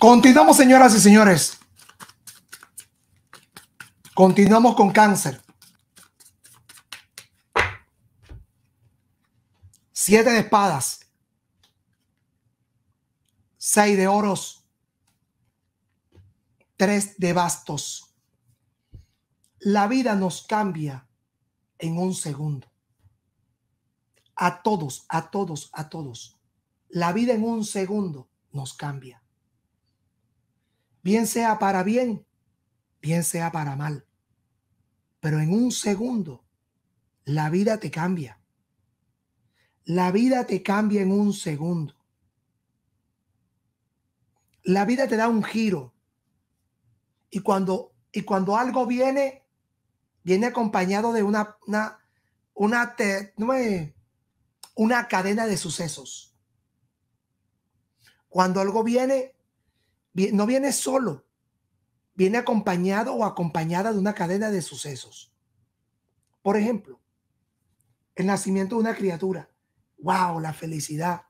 Continuamos, señoras y señores. Continuamos con cáncer. Siete de espadas. Seis de oros. Tres de bastos. La vida nos cambia en un segundo. A todos, a todos, a todos. La vida en un segundo nos cambia bien sea para bien, bien sea para mal. Pero en un segundo, la vida te cambia. La vida te cambia en un segundo. La vida te da un giro. Y cuando, y cuando algo viene, viene acompañado de una, una, una, una cadena de sucesos. Cuando algo viene, no viene solo, viene acompañado o acompañada de una cadena de sucesos. Por ejemplo, el nacimiento de una criatura. ¡Wow! La felicidad.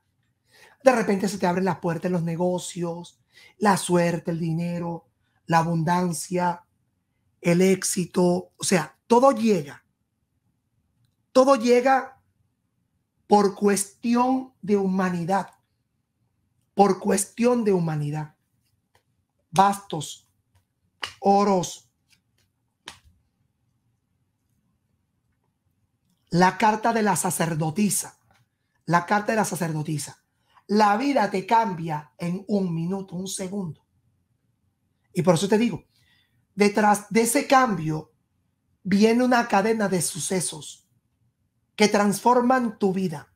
De repente se te abren las puertas los negocios, la suerte, el dinero, la abundancia, el éxito. O sea, todo llega. Todo llega por cuestión de humanidad. Por cuestión de humanidad bastos, oros. La carta de la sacerdotisa. La carta de la sacerdotisa. La vida te cambia en un minuto, un segundo. Y por eso te digo, detrás de ese cambio viene una cadena de sucesos que transforman tu vida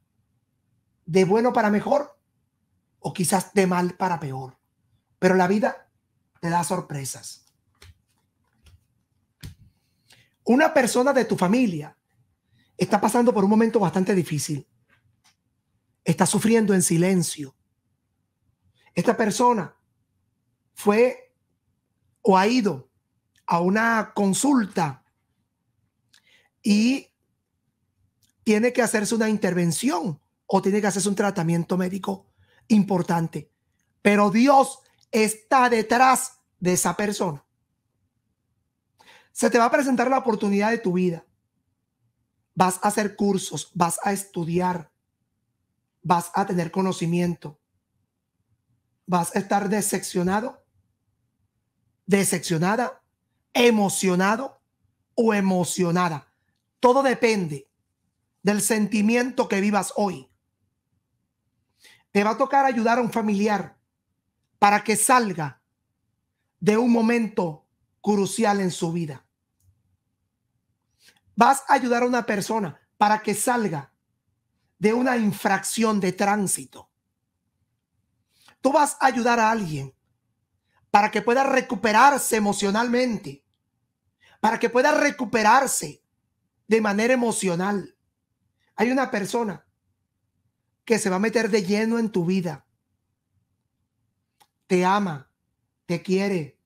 de bueno para mejor o quizás de mal para peor. Pero la vida te da sorpresas. Una persona de tu familia está pasando por un momento bastante difícil. Está sufriendo en silencio. Esta persona fue o ha ido a una consulta y tiene que hacerse una intervención o tiene que hacerse un tratamiento médico importante. Pero Dios está detrás de esa persona. Se te va a presentar la oportunidad de tu vida. Vas a hacer cursos, vas a estudiar, vas a tener conocimiento, vas a estar decepcionado, decepcionada, emocionado o emocionada. Todo depende del sentimiento que vivas hoy. Te va a tocar ayudar a un familiar para que salga de un momento crucial en su vida. Vas a ayudar a una persona para que salga de una infracción de tránsito. Tú vas a ayudar a alguien para que pueda recuperarse emocionalmente, para que pueda recuperarse de manera emocional. Hay una persona que se va a meter de lleno en tu vida te ama, te quiere.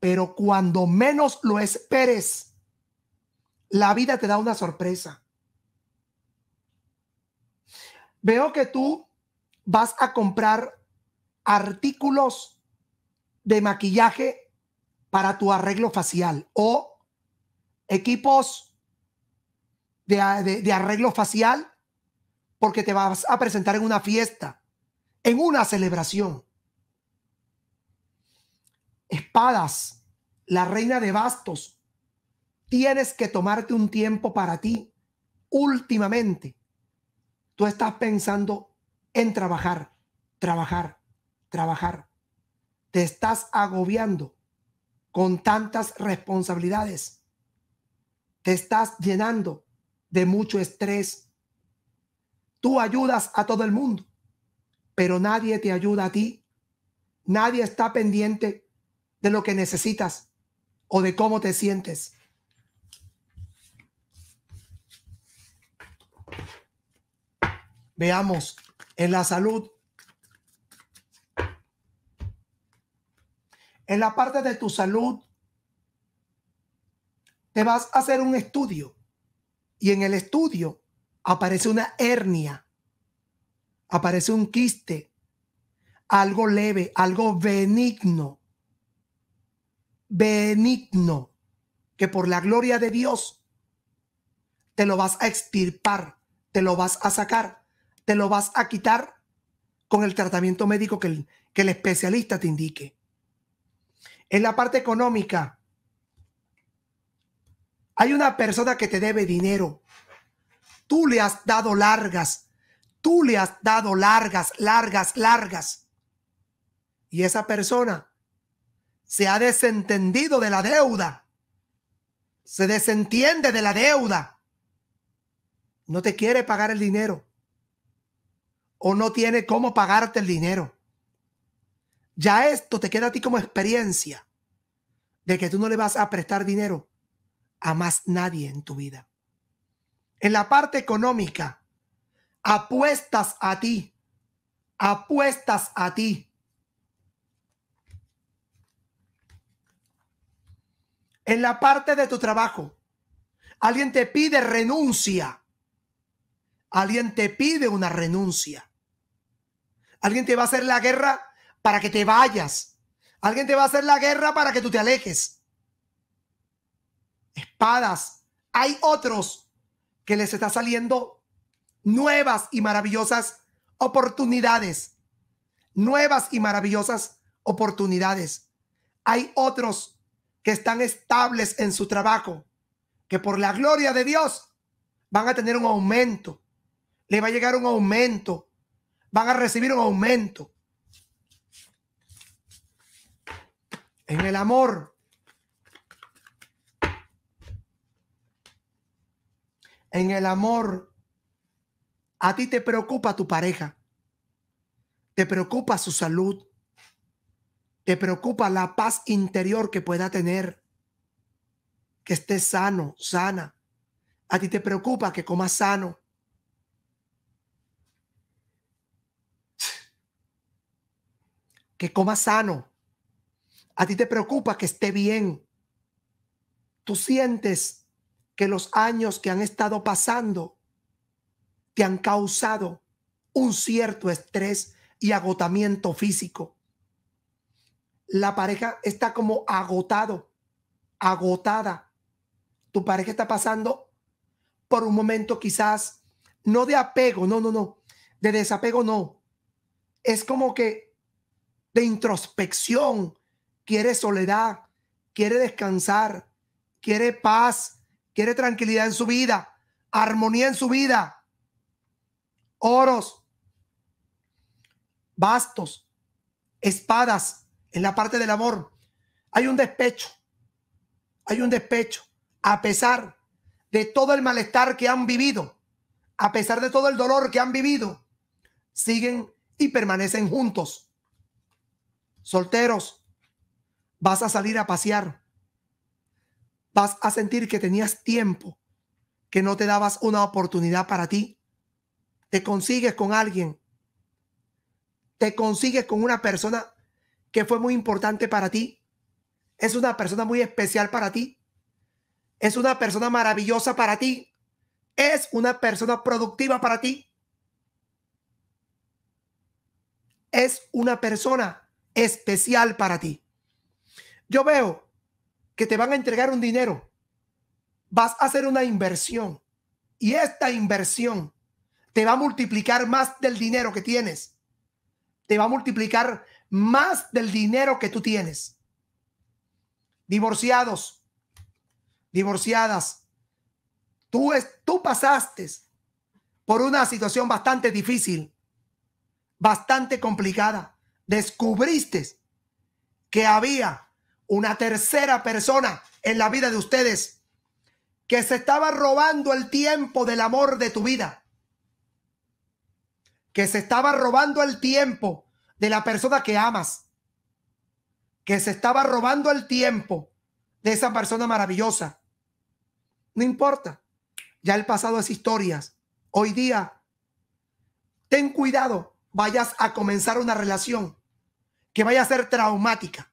Pero cuando menos lo esperes, la vida te da una sorpresa. Veo que tú vas a comprar artículos de maquillaje para tu arreglo facial o equipos de, arreglo facial porque te vas a presentar en una fiesta en una celebración. Espadas, la reina de bastos, tienes que tomarte un tiempo para ti. Últimamente, tú estás pensando en trabajar, trabajar, trabajar. Te estás agobiando con tantas responsabilidades. Te estás llenando de mucho estrés. Tú ayudas a todo el mundo pero nadie te ayuda a ti. Nadie está pendiente de lo que necesitas o de cómo te sientes. Veamos, en la salud, en la parte de tu salud, te vas a hacer un estudio y en el estudio aparece una hernia aparece un quiste, algo leve, algo benigno, benigno, que por la gloria de Dios te lo vas a extirpar, te lo vas a sacar, te lo vas a quitar con el tratamiento médico que el, que el especialista te indique. En la parte económica, hay una persona que te debe dinero. Tú le has dado largas tú le has dado largas, largas, largas. Y esa persona se ha desentendido de la deuda. Se desentiende de la deuda. No te quiere pagar el dinero. O no tiene cómo pagarte el dinero. Ya esto te queda a ti como experiencia de que tú no le vas a prestar dinero a más nadie en tu vida. En la parte económica, apuestas a ti, apuestas a ti. En la parte de tu trabajo, alguien te pide renuncia, alguien te pide una renuncia, alguien te va a hacer la guerra para que te vayas, alguien te va a hacer la guerra para que tú te alejes. Espadas, hay otros que les está saliendo nuevas y maravillosas oportunidades. Nuevas y maravillosas oportunidades. Hay otros que están estables en su trabajo, que por la gloria de Dios van a tener un aumento. Le va a llegar un aumento. Van a recibir un aumento. En el amor. En el amor a ti te preocupa tu pareja, te preocupa su salud, te preocupa la paz interior que pueda tener, que esté sano, sana. A ti te preocupa que comas sano. Que comas sano. A ti te preocupa que esté bien. Tú sientes que los años que han estado pasando te han causado un cierto estrés y agotamiento físico. La pareja está como agotado, agotada. Tu pareja está pasando por un momento quizás no de apego, no, no, no, de desapego no. Es como que de introspección, quiere soledad, quiere descansar, quiere paz, quiere tranquilidad en su vida, armonía en su vida oros, bastos, espadas, en la parte del amor. Hay un despecho, hay un despecho, a pesar de todo el malestar que han vivido, a pesar de todo el dolor que han vivido, siguen y permanecen juntos. Solteros, vas a salir a pasear, vas a sentir que tenías tiempo, que no te dabas una oportunidad para ti, te consigues con alguien, te consigues con una persona que fue muy importante para ti, es una persona muy especial para ti, es una persona maravillosa para ti, es una persona productiva para ti, es una persona especial para ti. Yo veo que te van a entregar un dinero, vas a hacer una inversión y esta inversión te va a multiplicar más del dinero que tienes. Te va a multiplicar más del dinero que tú tienes. Divorciados, divorciadas, tú, es, tú pasaste por una situación bastante difícil, bastante complicada. Descubriste que había una tercera persona en la vida de ustedes que se estaba robando el tiempo del amor de tu vida que se estaba robando el tiempo de la persona que amas, que se estaba robando el tiempo de esa persona maravillosa. No importa, ya el pasado es historias. Hoy día, ten cuidado, vayas a comenzar una relación que vaya a ser traumática,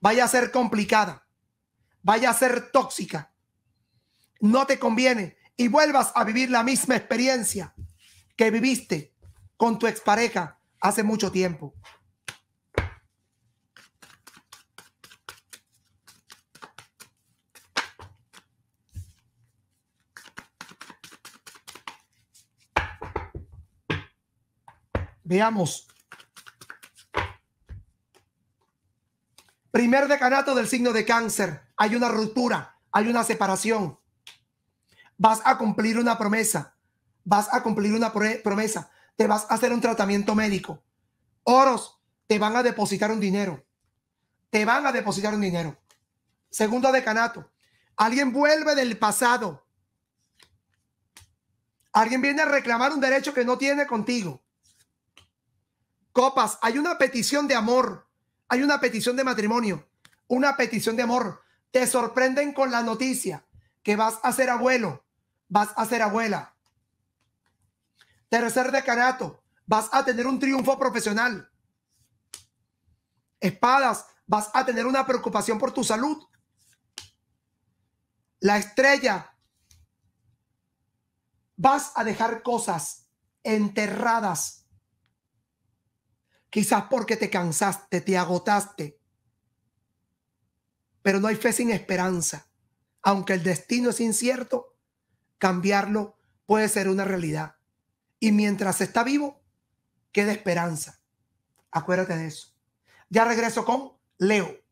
vaya a ser complicada, vaya a ser tóxica. No te conviene y vuelvas a vivir la misma experiencia que viviste con tu expareja hace mucho tiempo. Veamos. Primer decanato del signo de cáncer. Hay una ruptura, hay una separación. Vas a cumplir una promesa. Vas a cumplir una promesa te vas a hacer un tratamiento médico. Oros, te van a depositar un dinero. Te van a depositar un dinero. Segundo decanato, alguien vuelve del pasado. Alguien viene a reclamar un derecho que no tiene contigo. Copas, hay una petición de amor, hay una petición de matrimonio, una petición de amor. Te sorprenden con la noticia que vas a ser abuelo, vas a ser abuela. Tercer carato, vas a tener un triunfo profesional. Espadas, vas a tener una preocupación por tu salud. La estrella, vas a dejar cosas enterradas. Quizás porque te cansaste, te agotaste. Pero no hay fe sin esperanza. Aunque el destino es incierto, cambiarlo puede ser una realidad. Y mientras está vivo, queda esperanza. Acuérdate de eso. Ya regreso con Leo.